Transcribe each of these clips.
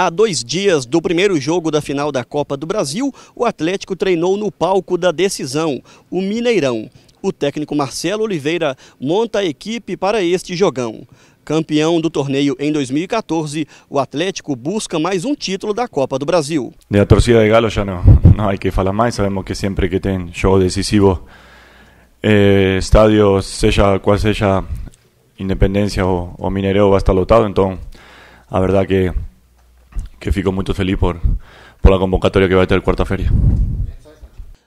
Há dois dias do primeiro jogo da final da Copa do Brasil, o Atlético treinou no palco da decisão, o Mineirão. O técnico Marcelo Oliveira monta a equipe para este jogão. Campeão do torneio em 2014, o Atlético busca mais um título da Copa do Brasil. Da torcida de Galo já não, não há que falar mais. Sabemos que sempre que tem jogo decisivo, eh, estádio, seja qual seja Independência ou, ou Mineirão, vai estar lotado. Então, a verdade que que fico muito feliz por, pela convocatória que vai ter quarta-feira.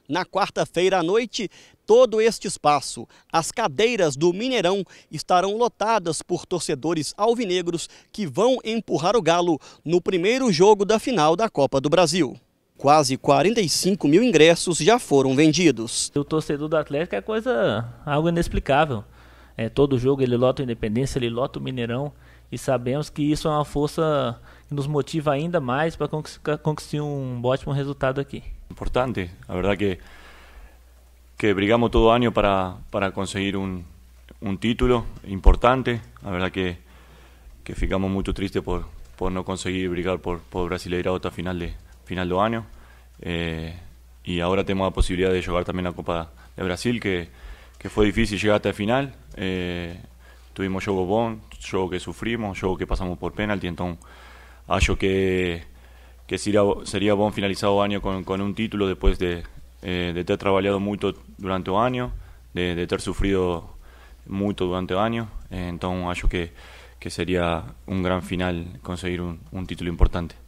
Na quarta-feira à noite, todo este espaço, as cadeiras do Mineirão estarão lotadas por torcedores alvinegros que vão empurrar o Galo no primeiro jogo da final da Copa do Brasil. Quase 45 mil ingressos já foram vendidos. O torcedor do Atlético é coisa algo inexplicável. É, todo jogo ele lota o Independência, ele lota o Mineirão. E sabemos que isso é uma força que nos motiva ainda mais para conquistar um ótimo resultado aqui. Importante, a verdade que que brigamos todo ano para, para conseguir um um título importante. a verdade que, que ficamos muito tristes por, por não conseguir brigar por, por Brasileirao hasta final de final do ano Eh, y ahora tenemos la de jogar também na Copa do Brasil, que, que foi difícil chegar até a final. Eh, tuvimos jogo bom, jogo que sofrimos, jogo que passamos por penalti, então acho que, que seria, seria bom finalizar o ano com, com um título depois de, eh, de ter trabalhado muito durante o ano, de, de ter sofrido muito durante o ano, eh, então acho que, que seria um grande final conseguir um, um título importante.